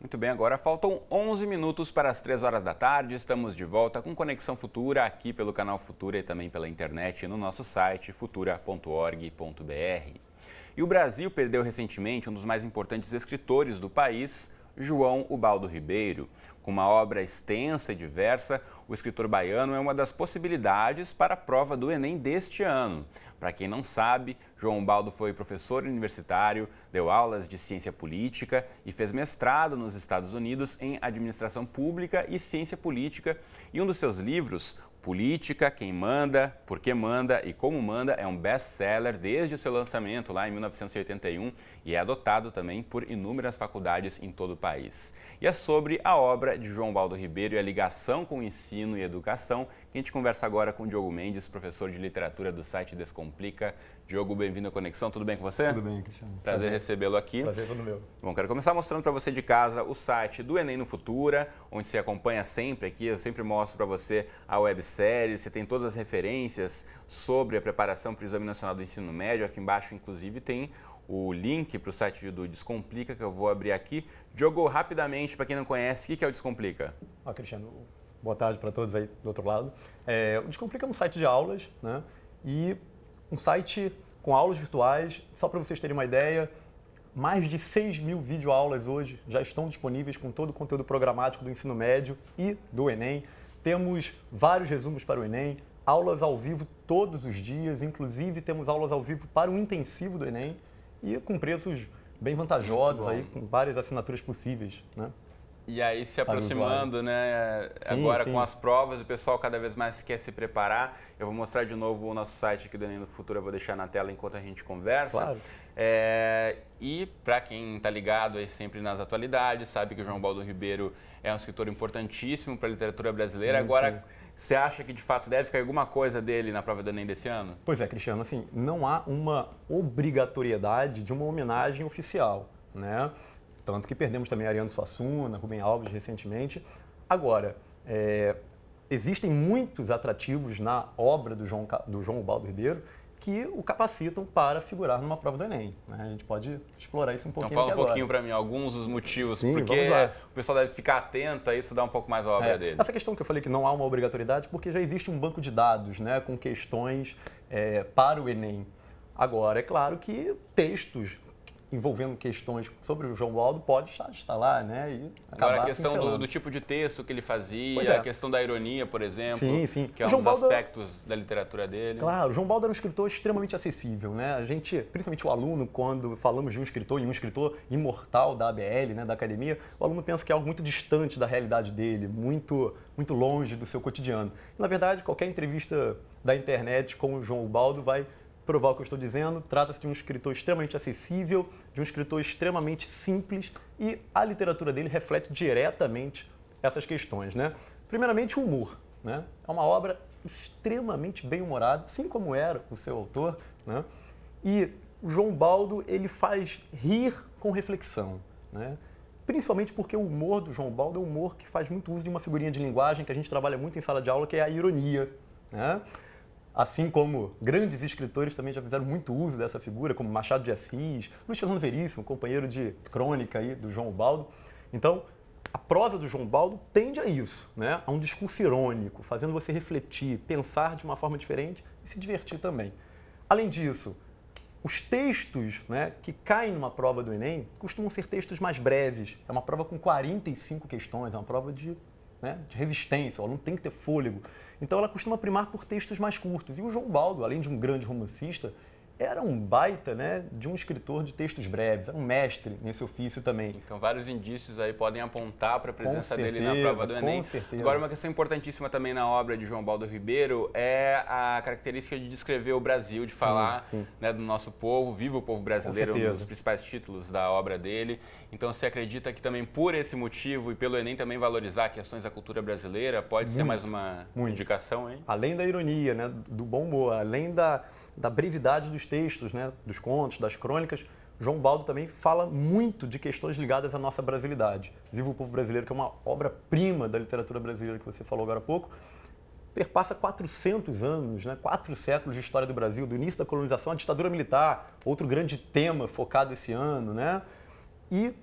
Muito bem, agora faltam 11 minutos para as 3 horas da tarde. Estamos de volta com Conexão Futura aqui pelo canal Futura e também pela internet no nosso site futura.org.br. E o Brasil perdeu recentemente um dos mais importantes escritores do país, João Ubaldo Ribeiro. Com uma obra extensa e diversa, o escritor baiano é uma das possibilidades para a prova do Enem deste ano. Para quem não sabe, João Ubaldo foi professor universitário, deu aulas de ciência política e fez mestrado nos Estados Unidos em administração pública e ciência política. E um dos seus livros, Política, Quem Manda, Por que Manda e Como Manda é um best-seller desde o seu lançamento lá em 1981 e é adotado também por inúmeras faculdades em todo o país. E é sobre a obra de João Baldo Ribeiro e a ligação com o ensino e educação a gente conversa agora com o Diogo Mendes, professor de literatura do site Descomplica. Diogo, bem-vindo à Conexão, tudo bem com você? Tudo bem, Cristiano. Prazer, Prazer. recebê-lo aqui. Prazer todo meu. Bom, quero começar mostrando para você de casa o site do Enem no Futura, onde você acompanha sempre aqui, eu sempre mostro para você a websérie, você tem todas as referências sobre a preparação para o Exame Nacional do Ensino Médio, aqui embaixo inclusive tem o link para o site do Descomplica, que eu vou abrir aqui. Diogo, rapidamente, para quem não conhece, o que é o Descomplica? Ó, Cristiano, Boa tarde para todos aí do outro lado. É, o Descomplica é um site de aulas, né? E um site com aulas virtuais, só para vocês terem uma ideia, mais de 6 mil videoaulas hoje já estão disponíveis com todo o conteúdo programático do ensino médio e do Enem. Temos vários resumos para o Enem, aulas ao vivo todos os dias, inclusive temos aulas ao vivo para o intensivo do Enem e com preços bem vantajosos aí, com várias assinaturas possíveis. Né? E aí se aproximando, né? Sim, agora sim. com as provas, o pessoal cada vez mais quer se preparar. Eu vou mostrar de novo o nosso site aqui do Enem do Futuro, eu vou deixar na tela enquanto a gente conversa. Claro. É, e para quem está ligado aí sempre nas atualidades, sabe que o João Baldo Ribeiro é um escritor importantíssimo para a literatura brasileira. Sim, agora, você acha que de fato deve cair alguma coisa dele na prova do Enem desse ano? Pois é, Cristiano, assim, não há uma obrigatoriedade de uma homenagem oficial, né? Tanto que perdemos também Ariano Suassuna, Rubem Alves recentemente. Agora, é, existem muitos atrativos na obra do João, do João Ubaldo Ribeiro que o capacitam para figurar numa prova do Enem. Né? A gente pode explorar isso um então pouquinho Então fala um pouquinho para mim, alguns dos motivos, Sim, porque o pessoal deve ficar atento a isso, dar um pouco mais a obra é, dele. Essa questão que eu falei que não há uma obrigatoriedade, porque já existe um banco de dados né, com questões é, para o Enem. Agora, é claro que textos envolvendo questões sobre o João Baldo pode estar lá, né? E Agora a questão do, do, tipo de texto que ele fazia, é. a questão da ironia, por exemplo, sim, sim. que é um dos é aspectos da literatura dele. Claro, o João Baldo era um escritor extremamente acessível, né? A gente, principalmente o aluno, quando falamos de um escritor e um escritor imortal da ABL, né, da academia, o aluno pensa que é algo muito distante da realidade dele, muito muito longe do seu cotidiano. Na verdade, qualquer entrevista da internet com o João Baldo vai provar o que eu estou dizendo. Trata-se de um escritor extremamente acessível, de um escritor extremamente simples e a literatura dele reflete diretamente essas questões. Né? Primeiramente, o humor. Né? É uma obra extremamente bem-humorada, assim como era o seu autor. Né? E o João Baldo ele faz rir com reflexão. Né? Principalmente porque o humor do João Baldo é um humor que faz muito uso de uma figurinha de linguagem que a gente trabalha muito em sala de aula, que é a ironia. Né? assim como grandes escritores também já fizeram muito uso dessa figura, como Machado de Assis, Luiz Fernando Veríssimo, companheiro de crônica aí do João Baldo. Então, a prosa do João Baldo tende a isso, né? a um discurso irônico, fazendo você refletir, pensar de uma forma diferente e se divertir também. Além disso, os textos né, que caem numa prova do Enem costumam ser textos mais breves. É uma prova com 45 questões, é uma prova de né, de resistência, ela não tem que ter fôlego. Então ela costuma primar por textos mais curtos. E o João Baldo, além de um grande romancista, era um baita né, de um escritor de textos breves, era um mestre nesse ofício também. Então, vários indícios aí podem apontar para a presença certeza, dele na prova do Enem. Com certeza. Agora, uma questão importantíssima também na obra de João Baldo Ribeiro é a característica de descrever o Brasil, de falar sim, sim. Né, do nosso povo, viva o povo brasileiro, um dos principais títulos da obra dele. Então, se acredita que também por esse motivo e pelo Enem também valorizar questões da cultura brasileira, pode muito, ser mais uma muito. indicação, hein? Além da ironia, né, do bom humor, além da da brevidade dos textos, né, dos contos, das crônicas, João Baldo também fala muito de questões ligadas à nossa brasilidade. Viva o Povo Brasileiro, que é uma obra-prima da literatura brasileira que você falou agora há pouco, perpassa 400 anos, né? quatro séculos de história do Brasil, do início da colonização à ditadura militar, outro grande tema focado esse ano, né? E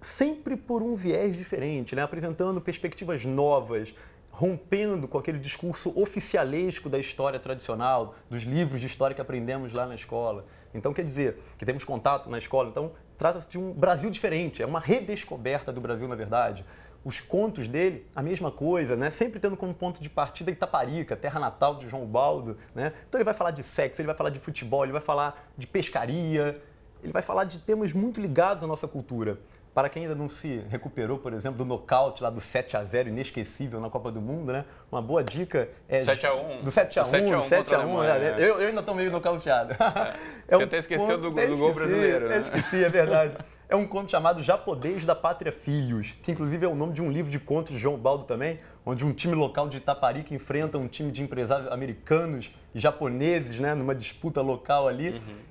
sempre por um viés diferente, né? apresentando perspectivas novas, rompendo com aquele discurso oficialesco da história tradicional, dos livros de história que aprendemos lá na escola. Então, quer dizer, que temos contato na escola. Então, trata-se de um Brasil diferente, é uma redescoberta do Brasil, na verdade. Os contos dele, a mesma coisa, né? Sempre tendo como ponto de partida Itaparica, terra natal de João Baldo, né? Então ele vai falar de sexo, ele vai falar de futebol, ele vai falar de pescaria, ele vai falar de temas muito ligados à nossa cultura. Para quem ainda não se recuperou, por exemplo, do nocaute lá do 7 a 0 inesquecível na Copa do Mundo, né? Uma boa dica é 7 a 1. do 7 a 1, 7 a 1, 7 a 1 é, né? é. Eu, eu, ainda estou meio nocauteado. É. é. Você um até esqueceu do, do, gol brasileiro, né? É, esqueci, é verdade é um conto chamado Japonês da Pátria Filhos, que inclusive é o nome de um livro de contos de João Baldo também, onde um time local de Itaparica enfrenta um time de empresários americanos e japoneses, né, numa disputa local ali.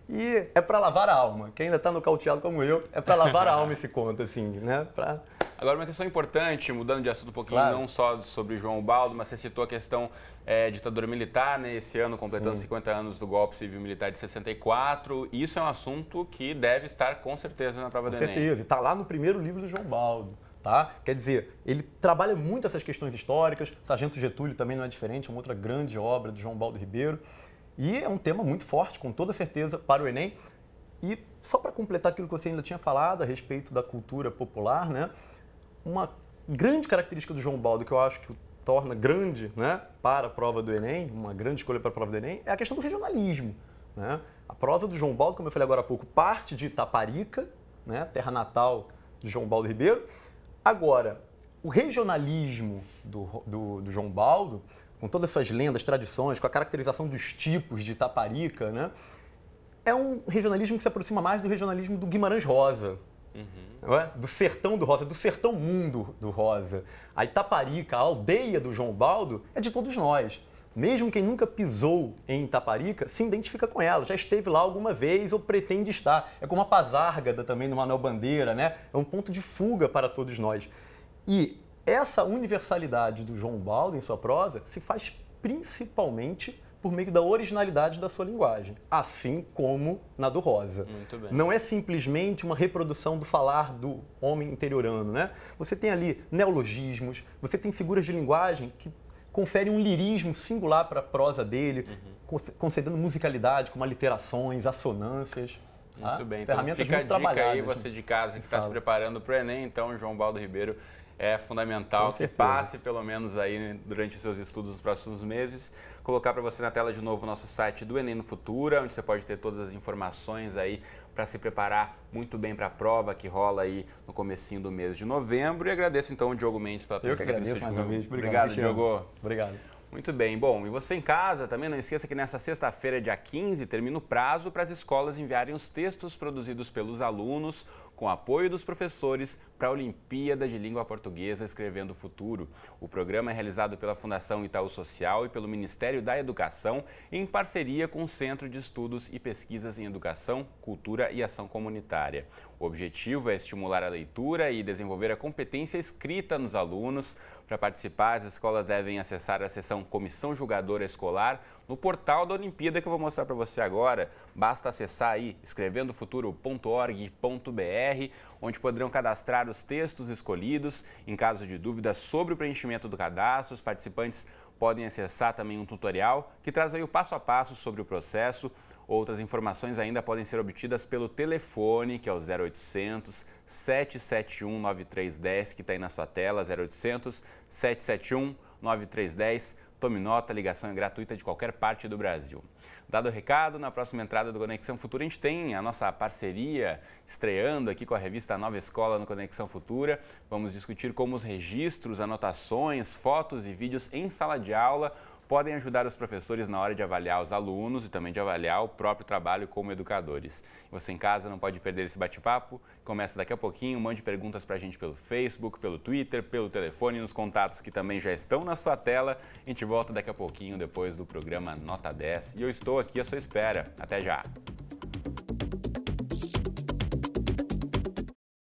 Uhum. E é para lavar a alma. Quem ainda está nocauteado como eu, é para lavar a alma esse conto, assim, né? Pra Agora, uma questão importante, mudando de assunto um pouquinho, claro. não só sobre João Baldo, mas você citou a questão é, ditadura militar, né? Esse ano completando Sim. 50 anos do golpe civil-militar de 64. Isso é um assunto que deve estar com certeza na prova com do certeza. Enem. certeza, está lá no primeiro livro do João Baldo. Tá? Quer dizer, ele trabalha muito essas questões históricas. Sargento Getúlio também não é diferente, é uma outra grande obra do João Baldo Ribeiro. E é um tema muito forte, com toda certeza, para o Enem. E só para completar aquilo que você ainda tinha falado a respeito da cultura popular, né? uma grande característica do João Baldo que eu acho que o torna grande né, para a prova do Enem, uma grande escolha para a prova do Enem, é a questão do regionalismo. Né? A prosa do João Baldo, como eu falei agora há pouco, parte de Itaparica, né, terra natal de João Baldo Ribeiro. Agora, o regionalismo do, do, do João Baldo, com todas as suas lendas, tradições, com a caracterização dos tipos de Itaparica, né, é um regionalismo que se aproxima mais do regionalismo do Guimarães Rosa, Uhum. É? Do sertão do Rosa, do sertão mundo do Rosa. A Itaparica, a aldeia do João Baldo, é de todos nós. Mesmo quem nunca pisou em Itaparica se identifica com ela, já esteve lá alguma vez ou pretende estar. É como a Pazárgada também no Manuel Bandeira, né? É um ponto de fuga para todos nós. E essa universalidade do João Baldo em sua prosa se faz principalmente por meio da originalidade da sua linguagem, assim como na do Rosa. Muito bem. Não é simplesmente uma reprodução do falar do homem interiorano, né? Você tem ali neologismos, você tem figuras de linguagem que conferem um lirismo singular para a prosa dele, uhum. concedendo musicalidade, como aliterações, assonâncias. Muito ah, bem, então fica a dica aí, você né? de casa que está se preparando para o Enem, então, João Baldo Ribeiro é fundamental que passe pelo menos aí durante os seus estudos nos próximos meses. Colocar para você na tela de novo o nosso site do Enem no Futura, onde você pode ter todas as informações aí para se preparar muito bem para a prova que rola aí no comecinho do mês de novembro. E agradeço então o Diogo Mendes pela Eu que agradeço mais uma vez. Obrigado, Obrigado Diogo. Obrigado. Muito bem. Bom, e você em casa também não esqueça que nessa sexta-feira, dia 15, termina o prazo para as escolas enviarem os textos produzidos pelos alunos com apoio dos professores para a Olimpíada de Língua Portuguesa Escrevendo o Futuro. O programa é realizado pela Fundação Itaú Social e pelo Ministério da Educação em parceria com o Centro de Estudos e Pesquisas em Educação, Cultura e Ação Comunitária. O objetivo é estimular a leitura e desenvolver a competência escrita nos alunos. Para participar, as escolas devem acessar a sessão Comissão Julgadora Escolar no portal da Olimpíada que eu vou mostrar para você agora. Basta acessar aí escrevendofuturo.org.br, onde poderão cadastrar os textos escolhidos. Em caso de dúvidas sobre o preenchimento do cadastro, os participantes podem acessar também um tutorial que traz aí o passo a passo sobre o processo. Outras informações ainda podem ser obtidas pelo telefone, que é o 0800 771 9310, que está aí na sua tela, 0800 771 9310. Tome nota, a ligação é gratuita de qualquer parte do Brasil. Dado o recado, na próxima entrada do Conexão Futura a gente tem a nossa parceria estreando aqui com a revista Nova Escola no Conexão Futura. Vamos discutir como os registros, anotações, fotos e vídeos em sala de aula podem ajudar os professores na hora de avaliar os alunos e também de avaliar o próprio trabalho como educadores. Você em casa não pode perder esse bate-papo. Começa daqui a pouquinho. Mande perguntas para a gente pelo Facebook, pelo Twitter, pelo telefone, nos contatos que também já estão na sua tela. A gente volta daqui a pouquinho depois do programa Nota 10. E eu estou aqui à sua espera. Até já!